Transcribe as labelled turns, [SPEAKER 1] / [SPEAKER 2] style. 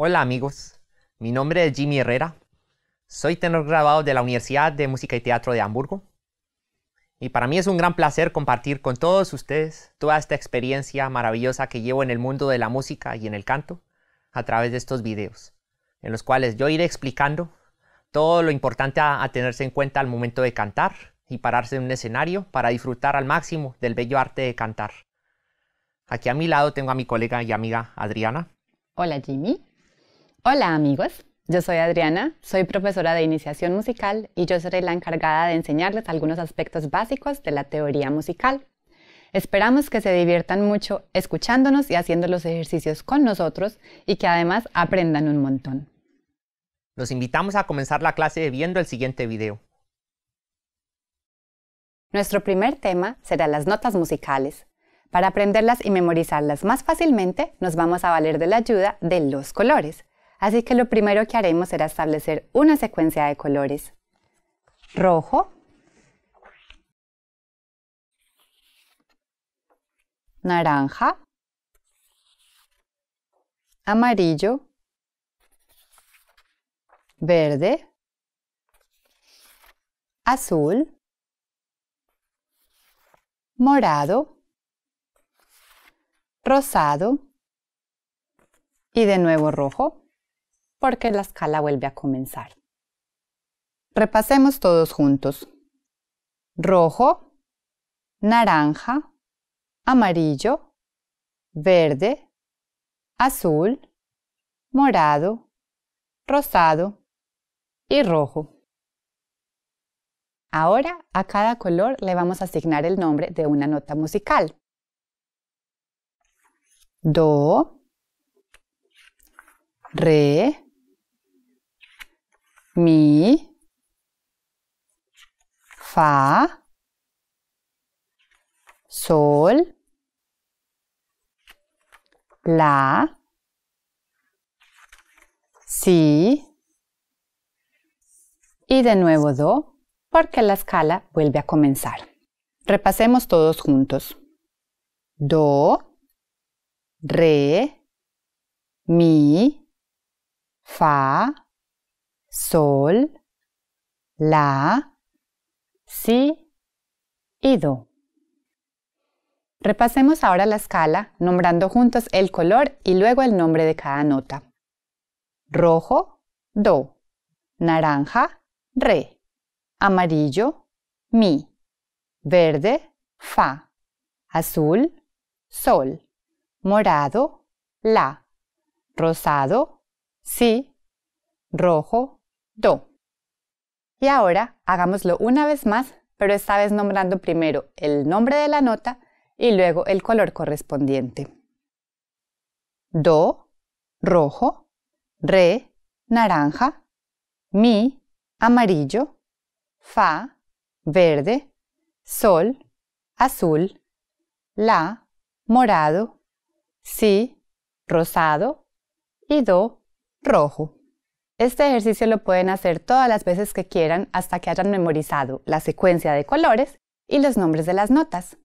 [SPEAKER 1] Hola amigos, mi nombre es Jimmy Herrera, soy tenor grabado de la Universidad de Música y Teatro de Hamburgo y para mí es un gran placer compartir con todos ustedes toda esta experiencia maravillosa que llevo en el mundo de la música y en el canto a través de estos videos, en los cuales yo iré explicando todo lo importante a, a tenerse en cuenta al momento de cantar y pararse en un escenario para disfrutar al máximo del bello arte de cantar. Aquí a mi lado tengo a mi colega y amiga Adriana.
[SPEAKER 2] Hola Jimmy. Hola amigos, yo soy Adriana, soy profesora de iniciación musical y yo seré la encargada de enseñarles algunos aspectos básicos de la teoría musical. Esperamos que se diviertan mucho escuchándonos y haciendo los ejercicios con nosotros y que además aprendan un montón.
[SPEAKER 1] Los invitamos a comenzar la clase viendo el siguiente video.
[SPEAKER 2] Nuestro primer tema será las notas musicales. Para aprenderlas y memorizarlas más fácilmente, nos vamos a valer de la ayuda de los colores. Así que lo primero que haremos será establecer una secuencia de colores. Rojo, naranja, amarillo, verde, azul, morado, rosado y de nuevo rojo porque la escala vuelve a comenzar. Repasemos todos juntos. Rojo, naranja, amarillo, verde, azul, morado, rosado y rojo. Ahora a cada color le vamos a asignar el nombre de una nota musical. Do, Re, mi, fa, sol, la, si y de nuevo do porque la escala vuelve a comenzar. Repasemos todos juntos. Do, re, mi, fa, sol, la, si y do. Repasemos ahora la escala nombrando juntos el color y luego el nombre de cada nota. Rojo, do. Naranja, re. Amarillo, mi. Verde, fa. Azul, sol. Morado, la. Rosado, si. Rojo, do. Y ahora hagámoslo una vez más, pero esta vez nombrando primero el nombre de la nota y luego el color correspondiente. Do, rojo, re, naranja, mi, amarillo, fa, verde, sol, azul, la, morado, si, rosado y do, rojo. Este ejercicio lo pueden hacer todas las veces que quieran hasta que hayan memorizado la secuencia de colores y los nombres de las notas.